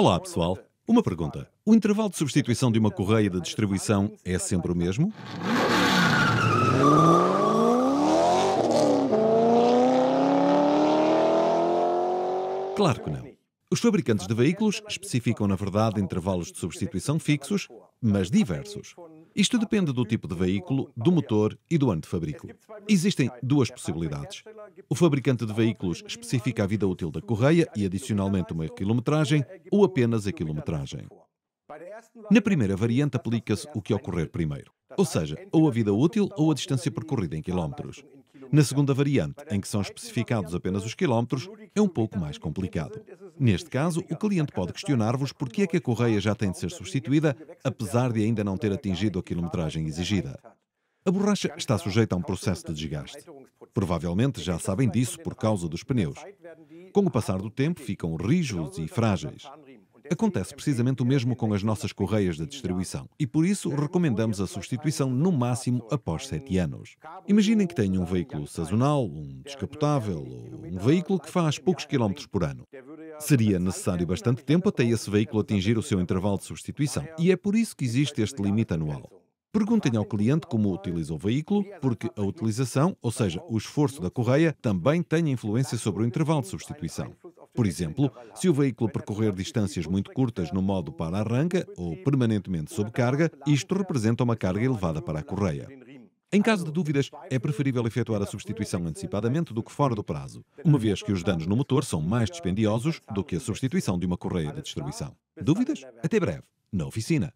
Olá, pessoal. Uma pergunta. O intervalo de substituição de uma correia de distribuição é sempre o mesmo? Claro que não. Os fabricantes de veículos especificam, na verdade, intervalos de substituição fixos, mas diversos. Isto depende do tipo de veículo, do motor e do ano de fabrico. Existem duas possibilidades. O fabricante de veículos especifica a vida útil da correia e adicionalmente uma quilometragem ou apenas a quilometragem. Na primeira variante aplica-se o que ocorrer primeiro, ou seja, ou a vida útil ou a distância percorrida em quilómetros. Na segunda variante, em que são especificados apenas os quilómetros, é um pouco mais complicado. Neste caso, o cliente pode questionar-vos por que é que a correia já tem de ser substituída, apesar de ainda não ter atingido a quilometragem exigida. A borracha está sujeita a um processo de desgaste. Provavelmente já sabem disso por causa dos pneus. Com o passar do tempo, ficam rijos e frágeis. Acontece precisamente o mesmo com as nossas correias de distribuição e por isso recomendamos a substituição no máximo após sete anos. Imaginem que tenham um veículo sazonal, um descapotável ou um veículo que faz poucos quilómetros por ano. Seria necessário bastante tempo até esse veículo atingir o seu intervalo de substituição e é por isso que existe este limite anual. Perguntem ao cliente como utiliza o veículo, porque a utilização, ou seja, o esforço da correia, também tem influência sobre o intervalo de substituição. Por exemplo, se o veículo percorrer distâncias muito curtas no modo para arranca ou permanentemente sob carga, isto representa uma carga elevada para a correia. Em caso de dúvidas, é preferível efetuar a substituição antecipadamente do que fora do prazo, uma vez que os danos no motor são mais dispendiosos do que a substituição de uma correia de distribuição. Dúvidas? Até breve, na oficina.